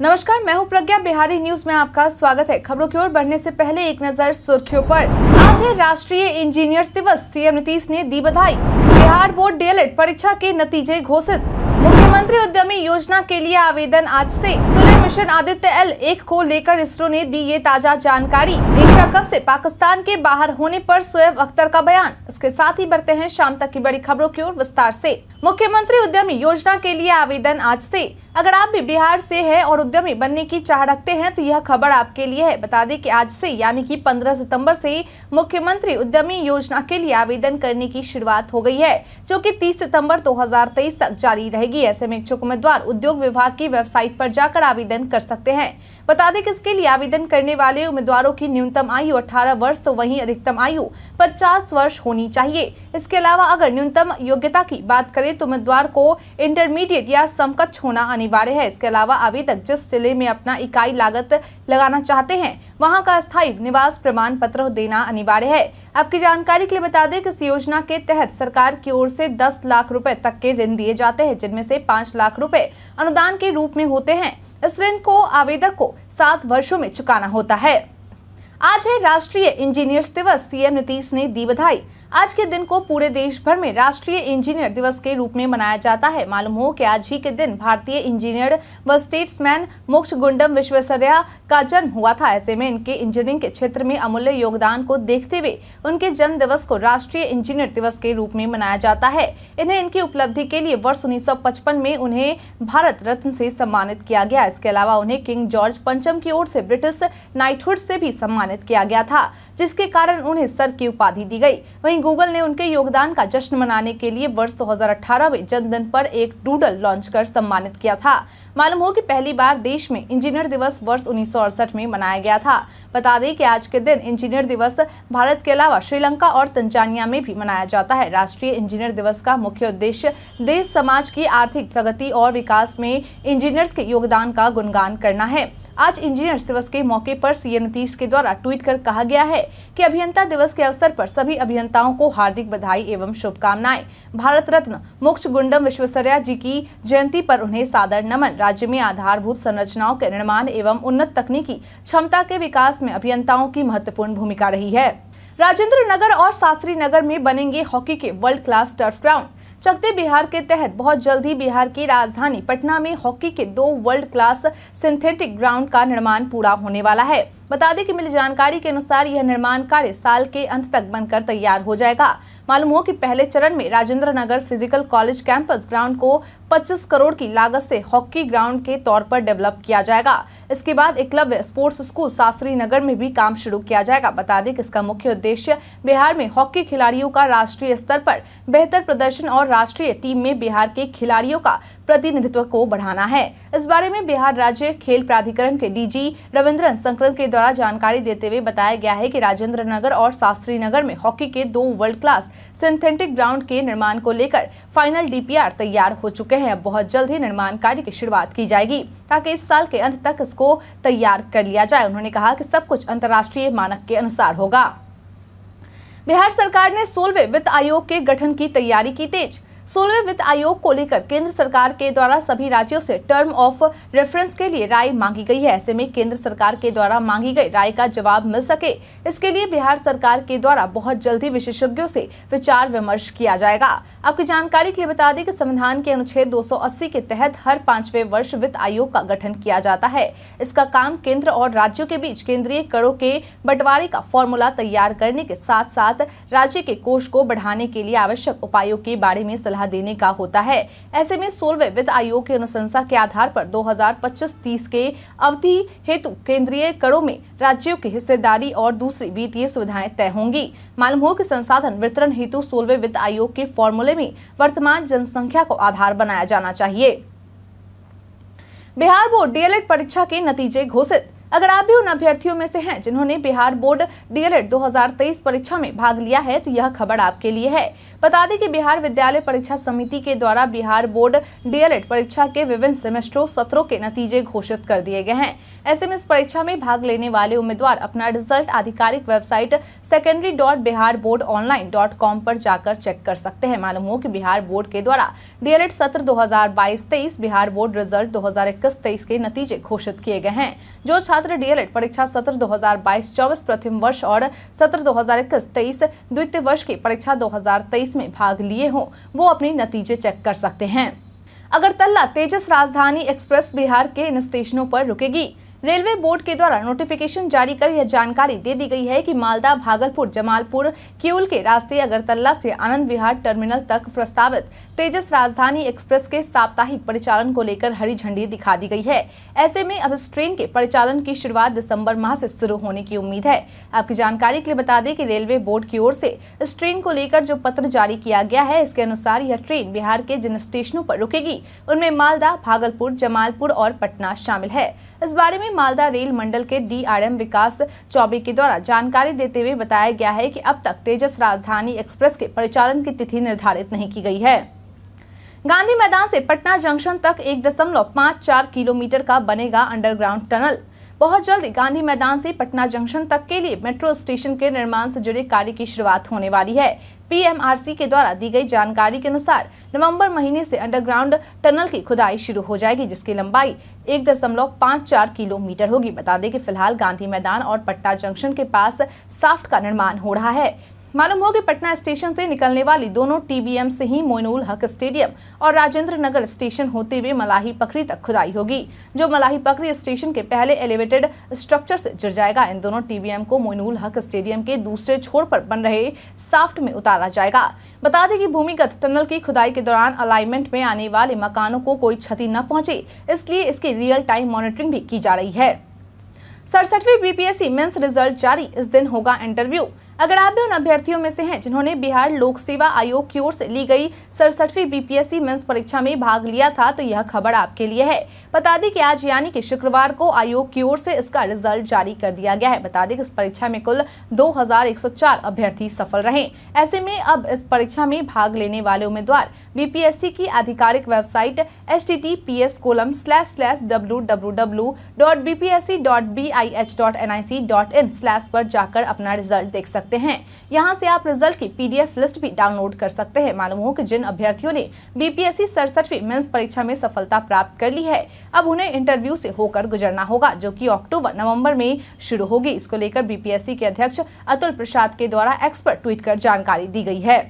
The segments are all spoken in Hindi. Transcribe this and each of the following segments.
नमस्कार मैं हूं प्रज्ञा बिहारी न्यूज में आपका स्वागत है खबरों की ओर बढ़ने से पहले एक नजर सुर्खियों पर आज है राष्ट्रीय इंजीनियर्स दिवस सीएम नीतीश ने दी बधाई बिहार बोर्ड डीएलएड परीक्षा के नतीजे घोषित मुख्यमंत्री उद्यमी योजना के लिए आवेदन आज से तुले मिशन आदित्य एल एक को लेकर इसरो ने दी ये ताजा जानकारी एशिया कप से पाकिस्तान के बाहर होने पर सोएब अख्तर का बयान इसके साथ ही बढ़ते हैं शाम तक की बड़ी खबरों की ओर विस्तार से मुख्यमंत्री उद्यमी योजना के लिए आवेदन आज ऐसी अगर आप भी बिहार से हैं और उद्यमी बनने की चाह रखते हैं तो यह खबर आपके लिए है बता दें कि आज से यानी कि 15 सितंबर से मुख्यमंत्री उद्यमी योजना के लिए आवेदन करने की शुरुआत हो गई है जो कि 30 सितंबर 2023 तक जारी रहेगी ऐसे में इच्छुक उम्मीदवार उद्योग विभाग की वेबसाइट पर जाकर आवेदन कर सकते हैं बता दें कि इसके लिए आवेदन करने वाले उम्मीदवारों की न्यूनतम आयु 18 वर्ष तो वहीं अधिकतम आयु 50 वर्ष होनी चाहिए इसके अलावा अगर न्यूनतम योग्यता की बात करें तो उम्मीदवार को इंटरमीडिएट या समकक्ष होना अनिवार्य है इसके अलावा आवेदक जिस जिले में अपना इकाई लागत लगाना चाहते हैं वहां का स्थायी निवास प्रमाण पत्र देना अनिवार्य है आपकी जानकारी के लिए बता दें कि इस योजना के तहत सरकार की ओर से 10 लाख रुपए तक के ऋण दिए जाते हैं जिनमें से 5 लाख रुपए अनुदान के रूप में होते हैं इस ऋण को आवेदक को सात वर्षो में चुकाना होता है आज है राष्ट्रीय इंजीनियर्स दिवस सीएम नीतीश ने दी बधाई आज के दिन को पूरे देश भर में राष्ट्रीय इंजीनियर दिवस के रूप में मनाया जाता है मालूम हो कि आज ही के दिन भारतीय इंजीनियर व स्टेट्समैन मोक्ष गुंडम विश्वेश्वरिया का जन्म हुआ था ऐसे में इनके इंजीनियरिंग के क्षेत्र में अमूल्य योगदान को देखते हुए उनके जन्म दिवस को राष्ट्रीय इंजीनियर दिवस के रूप में मनाया जाता है इन्हें इनकी उपलब्धि के लिए वर्ष उन्नीस में उन्हें भारत रत्न से सम्मानित किया गया इसके अलावा उन्हें किंग जॉर्ज पंचम की ओर से ब्रिटिश नाइटहुड से भी सम्मानित किया गया था जिसके कारण उन्हें सर की उपाधि दी गई वही वहीं गूगल ने उनके योगदान का जश्न मनाने के लिए वर्ष 2018 में जनधन पर एक डूडल लॉन्च कर सम्मानित किया था मालूम हो कि पहली बार देश में इंजीनियर दिवस वर्ष उन्नीस में मनाया गया था बता दें कि आज के दिन इंजीनियर दिवस भारत के अलावा श्रीलंका और तंजानिया में भी मनाया जाता है राष्ट्रीय इंजीनियर दिवस का मुख्य उद्देश्य देश समाज की आर्थिक प्रगति और विकास में इंजीनियर्स के योगदान का गुणगान करना है आज इंजीनियर्स दिवस के मौके पर सीएम नीतीश के द्वारा ट्वीट कर कहा गया है कि अभियंता दिवस के अवसर पर सभी अभियंताओं को हार्दिक बधाई एवं शुभकामनाएं भारत रत्न मोक्ष गुंडम विश्वसरिया जी की जयंती पर उन्हें सादर नमन राज्य में आधारभूत संरचनाओं के निर्माण एवं उन्नत तकनीकी क्षमता के विकास में अभियंताओं की महत्वपूर्ण भूमिका रही है राजेंद्र नगर और शास्त्री नगर में बनेंगे हॉकी के वर्ल्ड क्लास टर्फ ग्राउंड चकते बिहार के तहत बहुत जल्द ही बिहार की राजधानी पटना में हॉकी के दो वर्ल्ड क्लास सिंथेटिक ग्राउंड का निर्माण पूरा होने वाला है बता दें कि मिली जानकारी के अनुसार यह निर्माण कार्य साल के अंत तक बनकर तैयार हो जाएगा मालूम हो कि पहले चरण में Rajendra Nagar physical college campus ground को 25 करोड़ की लागत से हॉकी ग्राउंड के तौर पर डेवलप किया जाएगा इसके बाद एकलव्य स्पोर्ट्स स्कूल शास्त्री नगर में भी काम शुरू किया जाएगा बता दें कि इसका मुख्य उद्देश्य बिहार में हॉकी खिलाड़ियों का राष्ट्रीय स्तर पर बेहतर प्रदर्शन और राष्ट्रीय टीम में बिहार के खिलाड़ियों का प्रतिनिधित्व को बढ़ाना है इस बारे में बिहार राज्य खेल प्राधिकरण के डीजी रविंद्रन संक्रम के द्वारा जानकारी देते हुए बताया गया है कि राजेंद्र नगर और शास्त्री नगर में हॉकी के दो वर्ल्ड क्लास सिंथेटिक ग्राउंड के निर्माण को लेकर फाइनल डीपीआर तैयार हो चुके चुके हैं बहुत जल्द ही निर्माण कार्य की शुरुआत की जाएगी ताकि इस साल के अंत तक इसको तैयार कर लिया जाए उन्होंने कहा कि सब कुछ अंतर्राष्ट्रीय मानक के अनुसार होगा बिहार सरकार ने सोलवे वित्त आयोग के गठन की तैयारी की तेज सोलह वित्त आयोग को लेकर केंद्र सरकार के द्वारा सभी राज्यों से टर्म ऑफ रेफरेंस के लिए राय मांगी गई है ऐसे में केंद्र सरकार के द्वारा मांगी गई राय का जवाब मिल सके इसके लिए बिहार सरकार के द्वारा बहुत जल्दी विशेषज्ञों से विचार विमर्श किया जाएगा आपकी जानकारी के लिए बता दें कि संविधान के अनुच्छेद 280 के तहत हर पांचवे वर्ष वित्त आयोग का गठन किया जाता है इसका काम केंद्र और राज्यों के बीच केंद्रीय करों के बंटवारे का फॉर्मूला तैयार करने के साथ साथ राज्य के कोष को बढ़ाने के लिए आवश्यक उपायों के बारे में सलाह सलाह देने का होता है ऐसे में सोलवे वित्त आयोग की अनुशंसा के आधार पर 2025-30 के अवधि हेतु केंद्रीय करों में राज्यों की हिस्सेदारी और दूसरी वित्तीय सुविधाएं तय होंगी मालूम हो कि संसाधन वितरण हेतु सोलवे वित्त आयोग के फॉर्मूले में वर्तमान जनसंख्या को आधार बनाया जाना चाहिए बिहार बोर्ड डीएलएड परीक्षा के नतीजे घोषित अगर आप भी उन अभ्यर्थियों में से हैं जिन्होंने बिहार बोर्ड डीएलएड 2023 परीक्षा में भाग लिया है तो यह खबर आपके लिए है बता दें कि बिहार विद्यालय परीक्षा समिति के द्वारा बिहार बोर्ड डीएलएड परीक्षा के विभिन्न सेमेस्टरों सत्रों के नतीजे घोषित कर दिए गए हैं ऐसे में इस परीक्षा में भाग लेने वाले उम्मीदवार अपना रिजल्ट आधिकारिक website secondary dot Bihar board online dot com पर जाकर चेक कर सकते हैं मालूम हो कि बिहार बोर्ड के द्वारा डीएलएड सत्र 2022-23 बिहार बोर्ड रिजल्ट 2021-23 के नतीजे घोषित किए गए हैं जो छात्र डीएलएड परीक्षा सत्र 2022-24 प्रथम वर्ष और सत्र 2021-23 द्वितीय वर्ष की परीक्षा 2023 में भाग लिए हों वो अपने नतीजे चेक कर सकते हैं अगरतला तेजस राजधानी एक्सप्रेस बिहार के इन स्टेशनों पर रुकेगी रेलवे बोर्ड के द्वारा नोटिफिकेशन जारी कर यह जानकारी दे दी गई है कि मालदा भागलपुर जमालपुर क्यूल के रास्ते अगरतला से आनंद विहार टर्मिनल तक प्रस्तावित तेजस राजधानी एक्सप्रेस के साप्ताहिक परिचालन को लेकर हरी झंडी दिखा दी गई है ऐसे में अब इस ट्रेन के परिचालन की शुरुआत दिसंबर माह से शुरू होने की उम्मीद है आपकी जानकारी के लिए बता दें कि रेलवे बोर्ड की ओर से इस ट्रेन को लेकर जो पत्र जारी किया गया है इसके अनुसार यह ट्रेन बिहार के जिन स्टेशनों पर रुकेगी उनमें मालदा भागलपुर जमालपुर और पटना शामिल है इस बारे में मालदा रेल मंडल के डीआरएम विकास चौबे के द्वारा जानकारी देते हुए बताया गया है कि अब तक तेजस राजधानी एक्सप्रेस के परिचालन की तिथि निर्धारित नहीं की गई है गांधी मैदान से पटना जंक्शन तक एक दशमलव चार किलोमीटर का बनेगा अंडरग्राउंड टनल बहुत जल्द गांधी मैदान से पटना जंक्शन तक के लिए मेट्रो स्टेशन के निर्माण से जुड़े कार्य की शुरुआत होने वाली है पीएमआरसी के द्वारा दी गई जानकारी के अनुसार नवंबर महीने से अंडरग्राउंड टनल की खुदाई शुरू हो जाएगी जिसकी लंबाई एक दशमलव पाँच चार किलोमीटर होगी बता दें कि फिलहाल गांधी मैदान और पट्टा जंक्शन के पास साफ्ट का निर्माण हो रहा है मालूम हो कि पटना स्टेशन से निकलने वाली दोनों टीबीएम से ही मोइनुल हक स्टेडियम और राजेंद्र नगर स्टेशन होते हुए मलाही पकड़ी तक खुदाई होगी जो मलाही पकड़ी स्टेशन के पहले एलिवेटेड स्ट्रक्चर से जुड़ जाएगा इन दोनों टीबीएम को मोइनुल हक स्टेडियम के दूसरे छोर पर बन रहे साफ्ट में उतारा जाएगा बता दें कि भूमिगत टनल की खुदाई के दौरान अलाइनमेंट में आने वाले मकानों को कोई क्षति न पहुंचे इसलिए इसकी रियल टाइम मॉनिटरिंग भी की जा रही है सड़सठवीं बीपीएससी मेंस रिजल्ट जारी इस दिन होगा इंटरव्यू अगर आप भी उन अभ्यर्थियों में से हैं जिन्होंने बिहार लोक सेवा आयोग की ओर से ली गई सड़सठवीं बीपीएससी मेंस परीक्षा में भाग लिया था तो यह खबर आपके लिए है बता दें कि आज यानी कि शुक्रवार को आयोग की ओर से इसका रिजल्ट जारी कर दिया गया है बता दें कि इस परीक्षा में कुल 2104 अभ्यर्थी सफल रहे ऐसे में अब इस परीक्षा में भाग लेने वाले उम्मीदवार बीपीएससी की आधिकारिक website H T T P S colon slash slash W W W dot B P S C dot B I H dot N I C dot in slash पर जाकर अपना रिजल्ट देख सकते हैं यहाँ से आप रिजल्ट की पीडीएफ लिस्ट भी डाउनलोड कर सकते हैं मालूम हो कि जिन अभ्यर्थियों ने बीपीएससी सड़सठवीं मेन्स परीक्षा में सफलता प्राप्त कर ली है अब उन्हें इंटरव्यू से होकर गुजरना होगा जो कि अक्टूबर नवंबर में शुरू होगी इसको लेकर बीपीएससी के अध्यक्ष अतुल प्रसाद के द्वारा एक्सपर्ट ट्वीट कर जानकारी दी गई है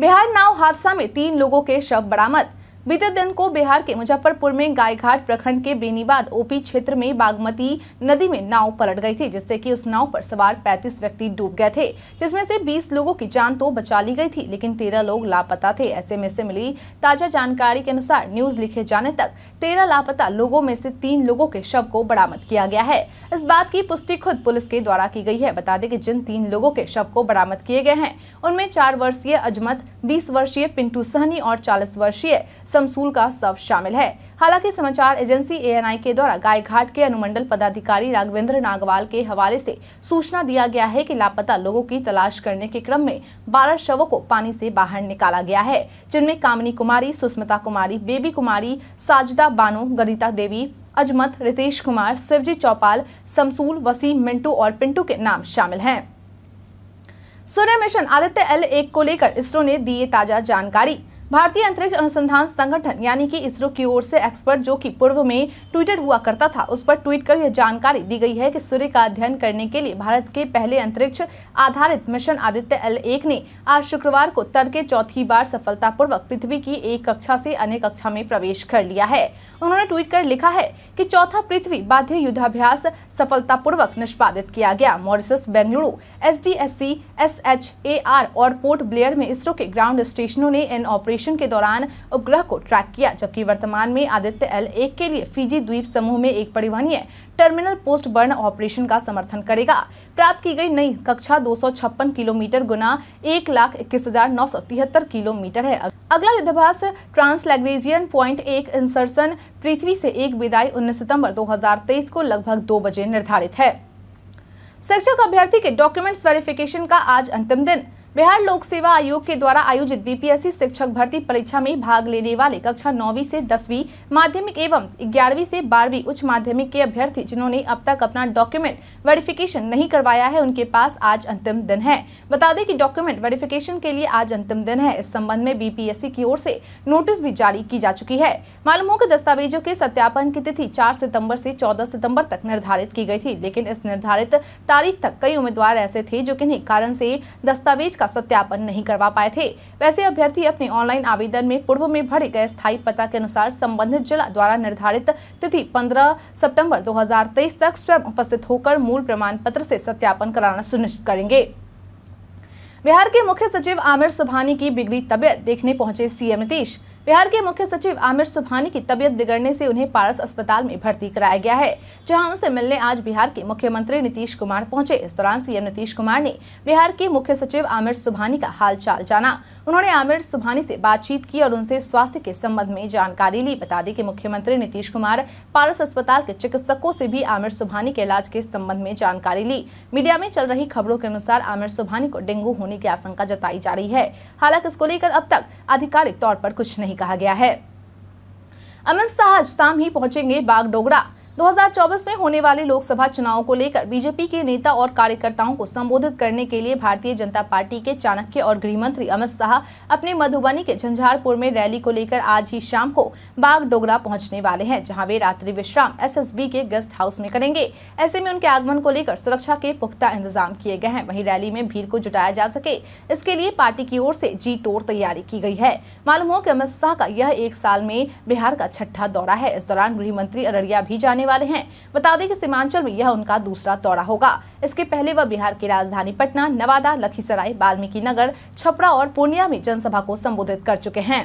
बिहार नाव हादसा में तीन लोगों के शव बरामद बीते दिन को बिहार के मुजफ्फरपुर में गायघाट प्रखंड के बेनीबाद ओपी क्षेत्र में बागमती नदी में नाव पलट गई थी जिससे कि उस नाव पर सवार 35 व्यक्ति डूब गए थे जिसमें से 20 लोगों की जान तो बचा ली गई थी लेकिन 13 लोग लापता थे ऐसे में से मिली ताजा जानकारी के अनुसार न्यूज लिखे जाने तक तेरह लापता लोगों में से तीन लोगों के शव को बरामद किया गया है इस बात की पुष्टि खुद पुलिस के द्वारा की गई है बता दें की जिन तीन लोगों के शव को बरामद किए गए हैं उनमें चार वर्षीय अजमत बीस वर्षीय पिंटू सहनी और चालीस वर्षीय समसूल का शव शामिल है हालांकि समाचार एजेंसी एएनआई के द्वारा गायघाट के अनुमंडल पदाधिकारी राघवेंद्र नागवाल के हवाले से सूचना दिया गया है कि लापता लोगों की तलाश करने के क्रम में 12 शवों को पानी से बाहर निकाला गया है जिनमें कामिनी कुमारी सुष्मिता कुमारी बेबी कुमारी साजदा बानो गरिता देवी अजमत रितेश कुमार शिवजी चौपाल समसूल वसीम मिंटू और पिंटू के नाम शामिल हैं सूर्य मिशन आदित्य एल एक को लेकर इसरो ने दी ताजा जानकारी भारतीय अंतरिक्ष अनुसंधान संगठन यानी कि इसरो की ओर से एक्सपर्ट जो कि पूर्व में ट्वीटर हुआ करता था उस पर ट्वीट कर यह जानकारी दी गई है कि सूर्य का अध्ययन करने के लिए भारत के पहले अंतरिक्ष आधारित मिशन आदित्य एल एक ने आज शुक्रवार को तड़के चौथी बार सफलतापूर्वक पृथ्वी की एक कक्षा से अन्य कक्षा में प्रवेश कर लिया है उन्होंने ट्वीट कर लिखा है की चौथा पृथ्वी बाध्य युद्धाभ्यास सफलतापूर्वक निष्पादित किया गया Mauritius Bengaluru S D S C S H A R और पोर्ट ब्लेयर में इसरो के ग्राउंड स्टेशनों ने इन ऑपरेशन मिशन के दौरान उपग्रह को ट्रैक किया जबकि वर्तमान में आदित्य एल एक के लिए फिजी द्वीप समूह में एक परिवहनीय टर्मिनल पोस्ट बर्न ऑपरेशन का समर्थन करेगा प्राप्त की गई नई कक्षा दो किलोमीटर गुना एक लाख इक्कीस हजार नौ सौ तिहत्तर किलोमीटर है अगला युद्धाभ्यास ट्रांसलैग्रेजियन पॉइंट एक इंसर्सन पृथ्वी से एक विदाई 19 सितंबर 2023 को लगभग दो बजे निर्धारित है शिक्षक अभ्यर्थी के डॉक्यूमेंट्स वेरिफिकेशन का आज अंतिम दिन बिहार लोक सेवा आयोग के द्वारा आयोजित बीपीएससी शिक्षक भर्ती परीक्षा में भाग लेने वाले कक्षा नौवीं से दसवीं माध्यमिक एवं ग्यारहवीं से बारहवीं उच्च माध्यमिक के अभ्यर्थी जिन्होंने अब तक अपना डॉक्यूमेंट वेरिफिकेशन नहीं करवाया है उनके पास आज अंतिम दिन है बता दें कि डॉक्यूमेंट वेरिफिकेशन के लिए आज अंतिम दिन है इस संबंध में बीपीएससी की ओर से नोटिस भी जारी की जा चुकी है मालूम हो दस्तावेजों के सत्यापन की तिथि चार सितम्बर से चौदह सितम्बर तक निर्धारित की गई थी लेकिन इस निर्धारित तारीख तक कई उम्मीदवार ऐसे थे जो किन्हीं कारण से दस्तावेज का सत्यापन नहीं करवा पाए थे वैसे अभ्यर्थी अपने ऑनलाइन आवेदन में पूर्व में भरे गए स्थायी पता के अनुसार संबंधित जिला द्वारा निर्धारित तिथि 15 सितंबर 2023 तक स्वयं उपस्थित होकर मूल प्रमाण पत्र से सत्यापन कराना सुनिश्चित करेंगे बिहार के मुख्य सचिव आमिर सुबहानी की बिगड़ी तबियत देखने पहुंचे सीएम नीतीश बिहार के मुख्य सचिव आमिर सुबहानी की तबियत बिगड़ने से उन्हें पारस अस्पताल में भर्ती कराया गया है जहां उनसे मिलने आज बिहार के मुख्यमंत्री नीतीश कुमार पहुंचे इस दौरान सीएम नीतीश कुमार ने बिहार के मुख्य सचिव आमिर सुबहानी का हाल चाल जाना उन्होंने आमिर सुबहानी से बातचीत की और उनसे स्वास्थ्य के संबंध में जानकारी ली बता दी की मुख्यमंत्री नीतीश कुमार पारस अस्पताल के चिकित्सकों से भी आमिर सुबहानी के इलाज के संबंध में जानकारी ली मीडिया में चल रही खबरों के अनुसार आमिर सुबहानी को डेंगू होने की आशंका जताई जा रही है हालांकि इसको लेकर अब तक आधिकारिक तौर पर कुछ नहीं नहीं कहा गया है अमित शाह आज शाम ही पहुंचेंगे बागडोगरा 2024 में होने वाले लोकसभा चुनाव को लेकर बीजेपी के नेता और कार्यकर्ताओं को संबोधित करने के लिए भारतीय जनता पार्टी के चाणक्य और गृह मंत्री अमित शाह अपने मधुबनी के झंझारपुर में रैली को लेकर आज ही शाम को बाग डोगरा पहुंचने वाले हैं जहां वे रात्रि विश्राम एसएसबी के गेस्ट हाउस में करेंगे ऐसे में उनके आगमन को लेकर सुरक्षा के पुख्ता इंतजाम किए गए हैं वही रैली में भीड़ को जुटाया जा सके इसके लिए पार्टी की ओर से जी तोड़ तैयारी की गई है मालूम हो की अमित शाह का यह एक साल में बिहार का छठा दौरा है इस दौरान गृह मंत्री अररिया भी जाने आने वाले हैं बता दें कि सीमांचल में यह उनका दूसरा दौरा होगा इसके पहले वह बिहार की राजधानी पटना नवादा लखीसराय वाल्मीकि नगर छपरा और पूर्णिया में जनसभा को संबोधित कर चुके हैं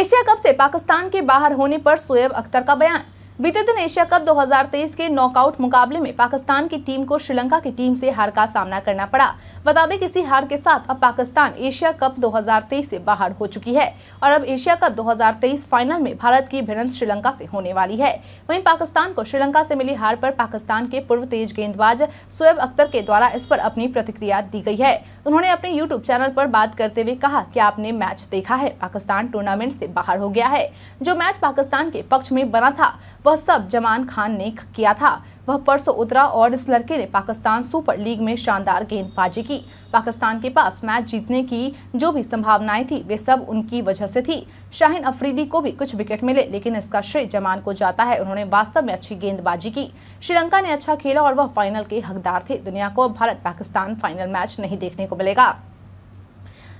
एशिया कप से पाकिस्तान के बाहर होने पर सोएब अख्तर का बयान बीते दिन एशिया कप 2023 के नॉकआउट मुकाबले में पाकिस्तान की टीम को श्रीलंका की टीम से हार का सामना करना पड़ा बता दें किसी हार के साथ अब पाकिस्तान एशिया कप 2023 से बाहर हो चुकी है और अब एशिया कप 2023 फाइनल में भारत की भिड़ंत श्रीलंका से होने वाली है वहीं पाकिस्तान को श्रीलंका से मिली हार पर पाकिस्तान के पूर्व तेज गेंदबाज सोएब अख्तर के द्वारा इस पर अपनी प्रतिक्रिया दी गई है उन्होंने अपने यूट्यूब चैनल पर बात करते हुए कहा की आपने मैच देखा है पाकिस्तान टूर्नामेंट से बाहर हो गया है जो मैच पाकिस्तान के पक्ष में बना था वह सब जमान खान ने किया था वह परसों उतरा और इस लड़के ने पाकिस्तान सुपर लीग में शानदार गेंदबाजी की पाकिस्तान के पास मैच जीतने की जो भी संभावनाएं थी वे सब उनकी वजह से थी शाहिन अफरीदी को भी कुछ विकेट मिले लेकिन इसका श्रेय जमान को जाता है उन्होंने वास्तव में अच्छी गेंदबाजी की श्रीलंका ने अच्छा खेला और वह फाइनल के हकदार थे दुनिया को भारत पाकिस्तान फाइनल मैच नहीं देखने को मिलेगा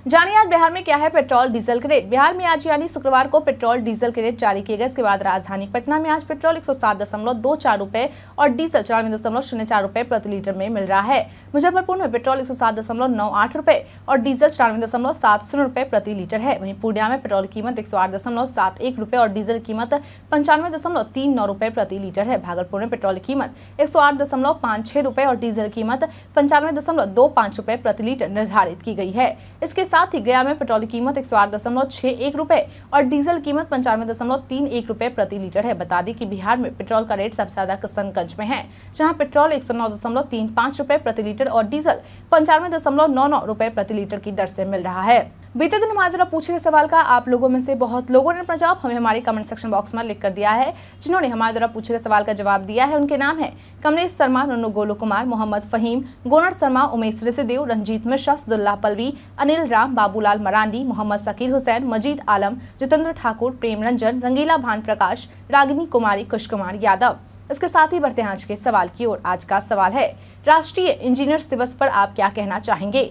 जानिए आज बिहार में क्या है पेट्रोल डीजल के रेट बिहार में आज यानी शुक्रवार को पेट्रोल डीजल के रेट जारी किए गए इसके बाद राजधानी पटना में आज पेट्रोल एक सौ सात दशमलव दो चार रूपए और डीजल चौरानवे दशमलव शून्य चार रुपये प्रति लीटर में मिल रहा है मुजफ्फरपुर में पेट्रोल एक सौ सात दशमलव नौ आठ रुपये और डीजल चौरानवे दशमलव सात शून्य रुपये प्रति लीटर है वहीं पूर्णिया में पेट्रोल कीमत एक सौ आठ दशमलव सात एक रुपये और डीजल कीमत पंचानवे दशमलव तीन नौ रूपए प्रति लीटर है भागलपुर में पेट्रोल कीमत एक सौ आठ दशमलव पांच छह रुपये और डीजल कीमत पंचानवे दशमलव दो पांच रुपये प्रति लीटर निर्धारित की गई है इसके साथ ही गया में पेट्रोल की कीमत एक सौ आठ दशमलव छह एक और डीजल कीमत पंचानवे दशमलव तीन एक रुपए प्रति लीटर है बता दी कि बिहार में पेट्रोल का रेट सबसे ज्यादा किशनगंज में है जहाँ पेट्रोल एक सौ नौ दशमलव तीन पाँच रुपए प्रति लीटर और डीजल पंचानवे दशमलव नौ नौ रुपए प्रति लीटर की दर से मिल रहा है बीते दिन हमारे द्वारा पूछे गए सवाल का आप लोगों में से बहुत लोगों ने अपना जवाब हमें हमारे कमेंट सेक्शन बॉक्स में लिख कर दिया है जिन्होंने हमारे द्वारा पूछे गए सवाल का जवाब दिया है उनके नाम है कमलेश शर्मा नन्नू गोलू कुमार मोहम्मद फहीम गोनर शर्मा उमेश रिसदेव रंजीत मिश्रा सदुल्ला पलवी अनिल राम बाबूलाल मरांडी मोहम्मद सकीर हुसैन मजीद आलम जितेंद्र ठाकुर प्रेम रंजन रंगीला भान प्रकाश रागिनी कुमारी कुश कुमार यादव इसके साथ ही बढ़ते हैं आज के सवाल की ओर आज का सवाल है राष्ट्रीय इंजीनियर्स दिवस पर आप क्या कहना चाहेंगे